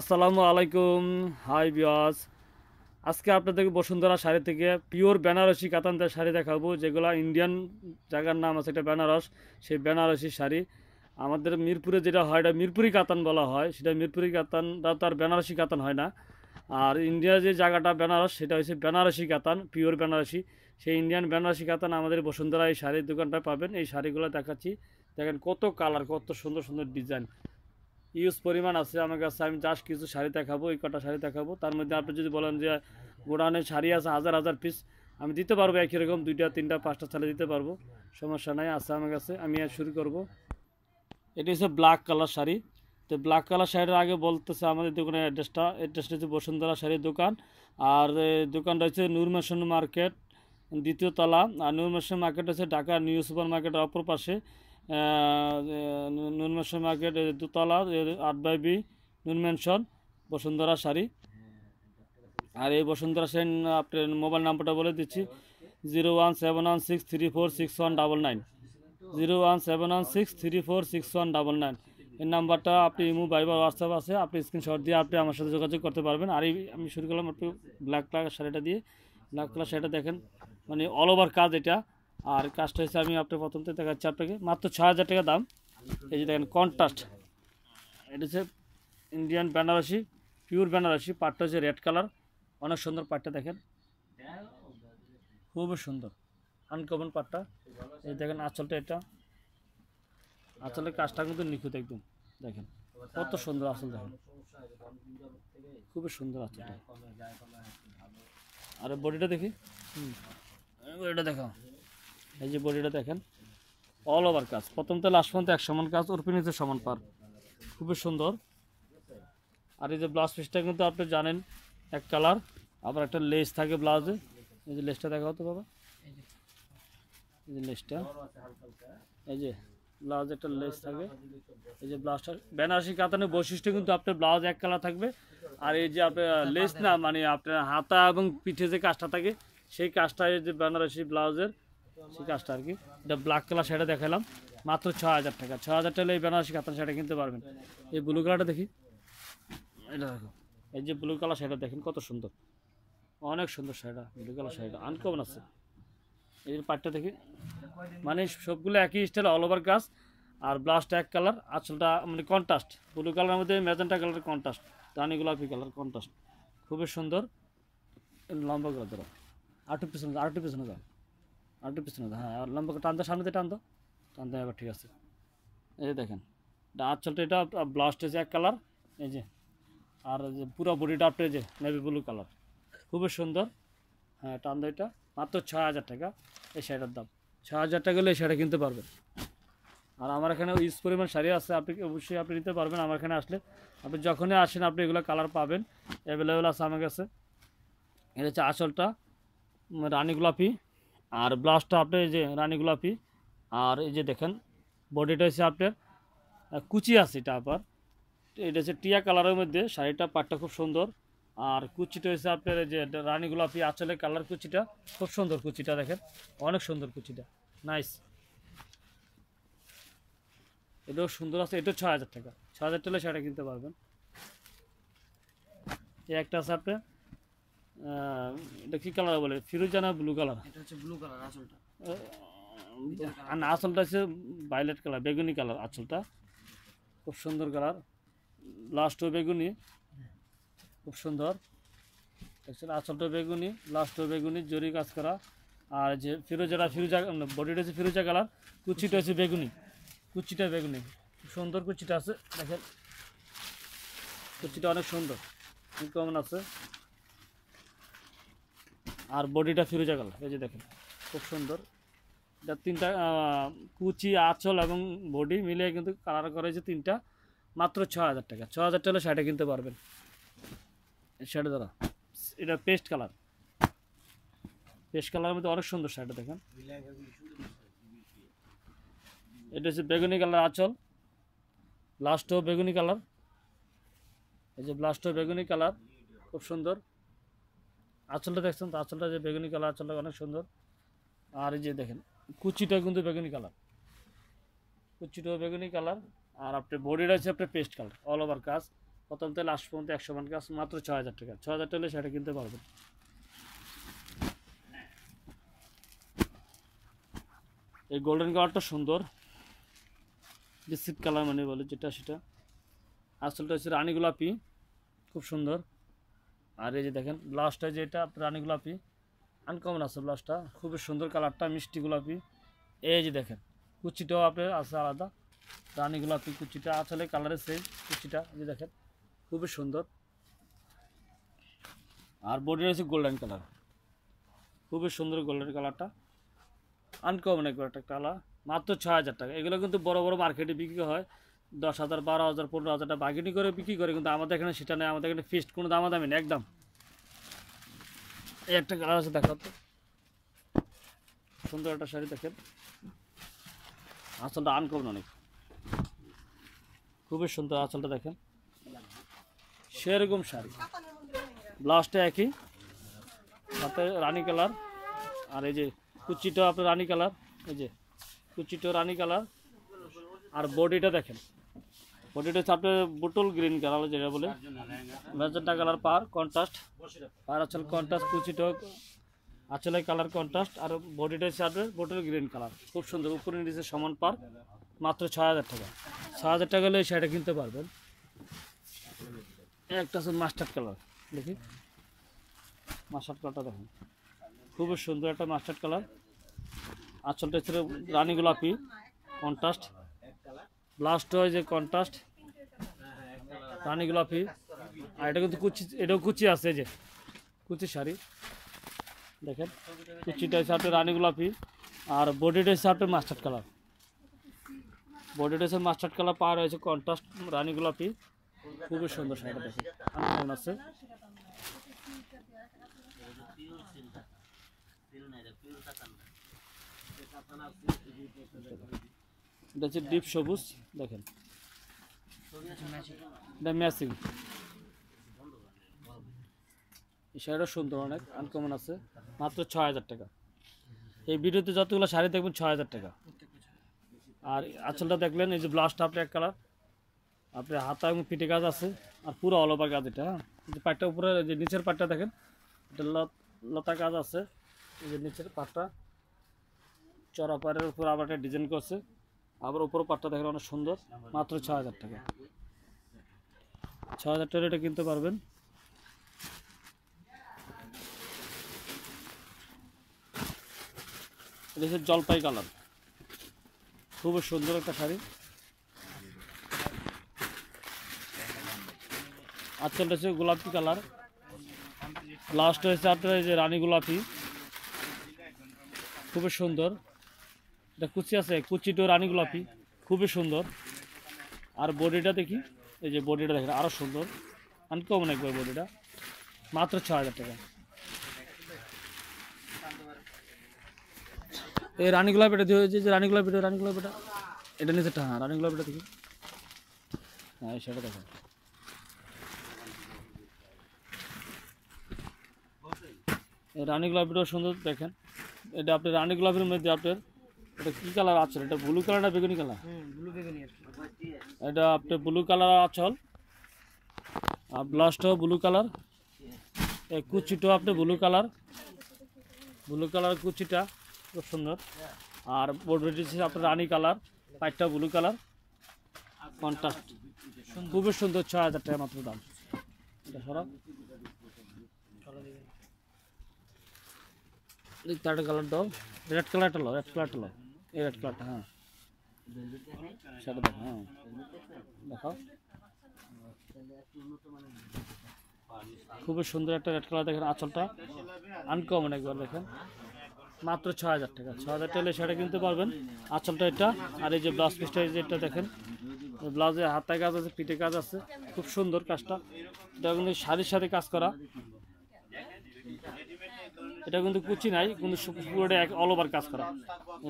আসসালামু আলাইকুম হাই বিয়াস আজকে আপনাদেরকে বসুন্ধরা শাড়ি থেকে পিওর বেনারসি কাতানদের শাড়ি দেখাবো যেগুলো ইন্ডিয়ান জায়গার নাম আছে একটা বেনারস সেই বেনারসি শাড়ি আমাদের মিরপুরে যেটা হয় এটা মিরপুরি কাতান বলা হয় সেটা মিরপুরি কাতানটা তো আর বেনারসি কাতান হয় না আর ইন্ডিয়া যে জায়গাটা বেনারস সেটা হচ্ছে বেনারসি কাতান পিওর বেনারসি সেই ইন্ডিয়ান বেনারসি কাতান আমাদের বসুন্ধরা এই শাড়ির দোকানটায় পাবেন এই শাড়িগুলো দেখাচ্ছি দেখেন কত কালার কত সুন্দর সুন্দর ডিজাইন ইউজ পরিমাণ আছে আমার কাছে আমি জাস্ট কিছু শাড়ি দেখাবো এই কটা শাড়ি দেখাবো তার মধ্যে আপনি যদি বলেন যে গোডাউনে শাড়ি আছে হাজার হাজার পিস আমি দিতে পারবো একই রকম দুইটা তিনটা পাঁচটা শাড়ি দিতে পারবো সমস্যা নাই আছে আমার কাছে আমি আর শুরু করব এটি হচ্ছে ব্ল্যাক কালার শাড়ি তো ব্ল্যাক কালার শাড়ির আগে বলতেছে আমাদের দোকানের অ্যাড্রেসটা অ্যাড্রেসটা হচ্ছে বসুন্ধরা শাড়ির দোকান আর দোকানটা হচ্ছে নূরমেশন মার্কেট দ্বিতীয় তলা আর নূরমেশন মার্কেট হচ্ছে ঢাকা নিউ সুপার মার্কেটের অপর পাশে নুনমেনশন মার্কেট দুতলা আট বাই বি নুনমেনশন বসুন্ধরা শাড়ি আর এই বসুন্ধরা সেন আপনার মোবাইল নাম্বারটা বলে দিচ্ছি zero one seven one six three four six one double nine zero one seven one six three four six one double nine এই নাম্বারটা আপনি ইমো বাইবার হোয়াটসঅ্যাপ আছে আপনি স্ক্রিনশট দিয়ে আপনি আমার সাথে যোগাযোগ করতে পারবেন আর আমি শুরু করলাম আপনি ব্ল্যাক কালার শাড়িটা দিয়ে ব্ল্যাক কালার শাড়িটা দেখেন মানে অল ওভার কাজ এটা আর কাজটা হচ্ছে আমি আপনার প্রথমতে দেখাচ্ছি আপনাকে মাত্র ছ হাজার টাকা দাম এই যে দেখেন কন্ট্রাস্ট এটা হচ্ছে ইন্ডিয়ান বেনারসি পিওর বেনারসি পাটটা হচ্ছে রেড কালার অনেক সুন্দর পাটটা দেখেন খুবই সুন্দর আনকমন পাটটা এই দেখেন আঁচলটা এটা আঁচলের কাজটা কিন্তু নিখুঁত একদম দেখেন কত সুন্দর আঁচল দেখেন খুবই সুন্দর আঁচলটা আর বডিটা দেখি হুম বডিটা দেখাও এই যে বডিটা দেখেন অল ওভার কাজ প্রথম তো লাস্ট পর্যন্ত এক সমান কাজ ওরপি তো সমান পার খুবই সুন্দর আর এই যে ব্লাউজ পিসটা কিন্তু আপনি জানেন এক কালার আবার একটা লেস থাকে ব্লাউজে এই যে লেসটা দেখা হতো বাবা এই যে লেসটা এই যে ব্লাউজ একটা লেস থাকবে এই যে ব্লাউজটা বেনারসি কাতানের বৈশিষ্ট্য কিন্তু আপনার ব্লাউজ এক কালার থাকবে আর এই যে আপনার লেস না মানে আপনার হাতা এবং পিঠে যে কাজটা থাকে সেই কাজটা এই যে বেনারসি ব্লাউজের সেই কাজটা আর কি এটা ব্ল্যাক কালার সেটা দেখালাম মাত্র ছ হাজার টাকা ছ হাজার টাকা এই বেনারসি কাতান শাড়ি কিনতে পারবেন এই ব্লু কালারটা দেখি এটা দেখো এই যে ব্লু কালার শাড়িটা দেখেন কত সুন্দর অনেক সুন্দর শাড়িটা ব্লু কালার শাড়িটা আনকমন আছে এই পাটটা দেখি মানে সবগুলো একই স্টাইল অল ওভার কাজ আর ব্লাউজটা এক কালার আসলটা মানে কন্ট্রাস্ট ব্লু কালারের মধ্যে ম্যাজেন্টা কালারের কন্ট্রাস্ট রানি গোলাপি কালার কন্ট্রাস্ট খুবই সুন্দর লম্বা করে ধরো আটু পিছনে আটু পিছনে যাও আরেকটু পিছনে হ্যাঁ আর লম্বা টান তো সামনে দিয়ে টান তো টান এবার ঠিক আছে এই যে দেখেন আঁচলটা এটা ব্লাউজটা যে এক কালার এই যে আর যে পুরো বডিটা আপটে যে নেভি ব্লু কালার খুবই সুন্দর হ্যাঁ টানতো এটা মাত্র ছ হাজার টাকা এই শাড়িটার দাম ছ হাজার টাকা হলে এই শাড়ি কিনতে পারবেন আর আমার এখানে ইউজ পরিমাণ শাড়ি আছে আপনি অবশ্যই আপনি নিতে পারবেন আমার এখানে আসলে আপনি যখনই আসেন আপনি এগুলো কালার পাবেন অ্যাভেলেবেল আছে আমার কাছে এটা হচ্ছে আচলটা রানি গোলাপি আর ব্লাউজটা আপনার এই যে রানী গোলাপি আর এই যে দেখেন বডিটা হচ্ছে আপনার কুচি আছে এটা আবার এটা হচ্ছে টিয়া কালারের মধ্যে শাড়িটা পাটটা খুব সুন্দর আর কুচিটা হচ্ছে আপনার এই যে রানী গোলাপি আঁচলের কালার কুচিটা খুব সুন্দর কুচিটা দেখেন অনেক সুন্দর কুচিটা নাইস এটাও সুন্দর আছে এটাও ছ হাজার টাকা ছ হাজার টাকা শাড়ি কিনতে পারবেন এই একটা আছে আপনার এটা কি কালার বলে না ব্লু কালার এটা হচ্ছে ব্লু কালার আঁচলটা আর আসলটা হচ্ছে ভায়োলেট কালার বেগুনি কালার আসলটা খুব সুন্দর কালার লাস্টও বেগুনি খুব সুন্দর আসলটা বেগুনি লাস্টও বেগুনি জরি কাজ করা আর যে ফিরোজাটা ফিরোজা বডিটা হচ্ছে ফিরোজা কালার কুচিটা হচ্ছে বেগুনি কুচিটা বেগুনি সুন্দর কুচিটা আছে দেখেন কুচিটা অনেক সুন্দর কেমন আছে আর বডিটা ফিরোজা কালার এই যে দেখেন খুব সুন্দর এটা তিনটা কুচি আঁচল এবং বডি মিলিয়ে কিন্তু কালার যে তিনটা মাত্র ছ হাজার টাকা ছ হাজার টাকা শার্টে কিনতে পারবেন শার্ট দ্বারা এটা পেস্ট কালার পেস্ট কালারের মধ্যে অনেক সুন্দর শার্ট দেখেন এটা হচ্ছে বেগুনি কালার আঁচল লাস্টও বেগুনি কালার এই যে ব্লাস্টও বেগুনি কালার খুব সুন্দর আঁচলটা দেখছেন তো আঁচলটা যে বেগুনি কালার আঁচলটা অনেক সুন্দর আর এই যে দেখেন কুচিটা কিন্তু বেগুনি কালার কুচিটাও বেগুনি কালার আর আপনার বডিটা হচ্ছে আপনার পেস্ট কালার অল ওভার কাজ প্রথম তেল লাস্ট পর্যন্ত একশো মান কাজ মাত্র ছ হাজার টাকা ছ হাজার টাকা সেটা কিনতে পারবেন এই গোল্ডেন কালারটা সুন্দর বিস্কিট কালার মানে বলে যেটা সেটা আসলটা হচ্ছে রানী গোলাপি খুব সুন্দর আর এই যে দেখেন ব্লাউজটা যেটা রানী গোলাপি আনকমন আছে ব্লাউজটা খুবই সুন্দর কালারটা মিষ্টি গোলাপি এই যে দেখেন কুচিটাও আপনার আছে আলাদা রানী গোলাপি কুচিটা আসলে কালারের সেম কুচিটা যে দেখেন খুবই সুন্দর আর বডি রয়েছে গোল্ডেন কালার খুবই সুন্দর গোল্ডেন কালারটা আনকমন একটা কালার মাত্র ছ হাজার টাকা এগুলো কিন্তু বড় বড় মার্কেটে বিক্রি হয় দশ হাজার বারো হাজার পনেরো হাজারটা বার্গেনিং করে বিক্রি করে কিন্তু আমাদের এখানে সেটা নেই আমাদের এখানে ফিক্সড কোনো দামি নেই একদম এই একটা কালার আছে দেখা তো সুন্দর একটা শাড়ি দেখেন আঁচলটা করুন অনেক খুবই সুন্দর আঁচলটা দেখেন সেরকম শাড়ি ব্লাউজটা একই সাথে রানি কালার আর এই যে কুচিটা আপনার রানি কালার এই যে কুচিটা রানি কালার আর বডিটা দেখেন বডিটা হচ্ছে আপনার বুটল গ্রিন কালার যেটা বলে ম্যাজেন্টা কালার পার কন্ট্রাস্ট আর আসল কন্ট্রাস্ট টক আসলে কালার কন্ট্রাস্ট আর বডিটা হচ্ছে আপনার বুটল গ্রিন কালার খুব সুন্দর উপরে নিচে সমান পার মাত্র ছয় হাজার টাকা ছয় হাজার টাকা হলে শাড়িটা কিনতে পারবেন একটা আছে মাস্টার্ড কালার দেখি মাস্টার্ড কালারটা দেখুন খুবই সুন্দর একটা মাস্টার্ড কালার আঁচলটা ছিল রানী গোলাপি কন্ট্রাস্ট লাস্ট হয় যে কন্ট্রাস্ট রানি গোলাপি আর এটা কিন্তু কুচি এটাও কুচি আছে যে কুচি শাড়ি দেখেন কুচিটা শার্টে আপনার রানি গোলাপি আর বডিটা শার্টে আপনার মাস্টার্ড কালার বডিটা হচ্ছে মাস্টার্ড কালার পাওয়া রয়েছে কন্ট্রাস্ট রানি গোলাপি খুবই সুন্দর শাড়িটা দেখেন কেমন আছে পিওর এটা হচ্ছে ডিপ সবুজ দেখেন এটা ম্যাচিং শাড়িটা সুন্দর অনেক আনকমন আছে মাত্র ছ হাজার টাকা এই ভিডিওতে যতগুলো শাড়ি দেখবেন ছ হাজার টাকা আর আঁচলটা দেখলেন এই যে ব্লাউজটা আপনি এক কালার আপনার হাতা এবং পিঠে গাছ আছে আর পুরো অল ওভার কাজ এটা হ্যাঁ যে পাটটা উপরে যে নিচের পাটটা দেখেন এটা লতা গাছ আছে এই যে নিচের পাটটা চড়াপাড়ের উপর আবার একটা ডিজাইন করছে আবার উপর পাটটা দেখেন অনেক সুন্দর মাত্র ছ হাজার টাকা ছ হাজার টাকা এটা কিনতে পারবেন জলপাই কালার খুব সুন্দর একটা শাড়ি আচ্ছা হচ্ছে গোলাপি কালার লাস্ট হয়েছে আপনার এই যে রানী গোলাপি খুবই সুন্দর এটা কুচি আছে কুচিটো রানী গোলাপি খুবই সুন্দর আর বডিটা দেখি এই যে বডিটা দেখেন আরও সুন্দর কমন একবার বডিটা মাত্র ছ হাজার টাকা এই রানী দিয়ে হয়েছে যে রানী গোলাপিটা এটা নিচে হ্যাঁ রানী দেখি হ্যাঁ সেটা দেখেন এই গোলাপিটাও সুন্দর দেখেন এটা আপনার রানী গোলাপের মধ্যে আপনার এটা কি কালার আছে এটা ব্লু কালার না বেগুনি কালার এটা আপনার ব্লু কালার আচল আর ব্লাউজটাও ব্লু কালার এই কুচিটাও আপনি ব্লু কালার ব্লু কালার কুচিটা খুব সুন্দর আর বোর্ডবেটি আপনার রানি কালার পাইটটা ব্লু কালার কন্ট্রাস্ট খুবই সুন্দর ছয় হাজার টাকা মাত্র দাম এটা সরব তার কালার দাও রেড কালারটা লো রেড কালারটা লো এই রেড হ্যাঁ সেটা দেখো হ্যাঁ দেখো খুবই সুন্দর একটা রেড কালার দেখেন আঁচলটা আনকমন একবার দেখেন মাত্র ছ হাজার টাকা ছ হাজার টাকা সেটা কিনতে পারবেন আঁচলটা এটা আর এই যে ব্লাউজ পিসটা যেটা দেখেন ব্লাউজে হাতায় কাজ আছে পিঠে কাজ আছে খুব সুন্দর কাজটা এটা কিন্তু শাড়ির সাথে কাজ করা এটা কিন্তু কুচি নাই কিন্তু পুরোটা অল ওভার কাজ করা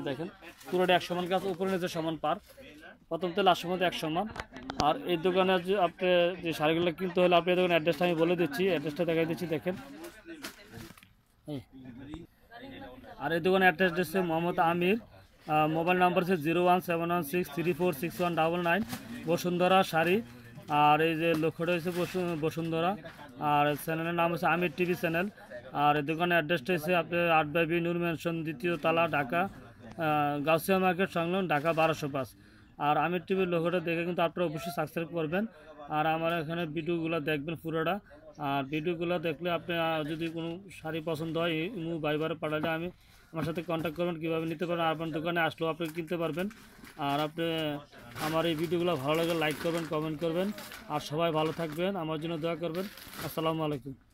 দেখেন পুরোটা এক সমান কাজ উপরে নিচে সমান পার প্রথম তো লাস্ট মধ্যে এক সমান আর এই দোকানে যে আপনি যে শাড়িগুলো কিনতে হলে আপনি দোকানে অ্যাড্রেসটা আমি বলে দিচ্ছি অ্যাড্রেসটা দেখাই দিচ্ছি দেখেন আর এই দোকানে অ্যাড্রেস দিচ্ছে মোহাম্মদ আমির মোবাইল নাম্বার হচ্ছে zero one seven one six three four six one double nine Bashundhara sari আর এই যে লক্ষ্যটা হচ্ছে বসুন্ধরা আর চ্যানেলের নাম হচ্ছে আমির টিভি চ্যানেল আর এই দোকানের অ্যাড্রেসটা হচ্ছে আপনার আট বাই নূর মেনশন দ্বিতীয় তালা ঢাকা গাউসিয়া মার্কেট সংলগ্ন ঢাকা বারোশো পাঁচ আর আমির টিভির লোকটা দেখে কিন্তু আপনারা অবশ্যই সাবস্ক্রাইব করবেন আর আমার এখানে ভিডিওগুলো দেখবেন পুরোটা আর ভিডিওগুলো দেখলে আপনি যদি কোনো শাড়ি পছন্দ হয় ইমু বাইবারে পাঠালে আমি আমার সাথে কন্ট্যাক্ট করবেন কীভাবে নিতে পারেন আপনার দোকানে আসলেও আপনি কিনতে পারবেন আর আপনি আমার এই ভিডিওগুলো ভালো লাগে লাইক করবেন কমেন্ট করবেন আর সবাই ভালো থাকবেন আমার জন্য দোয়া করবেন আসসালামু আলাইকুম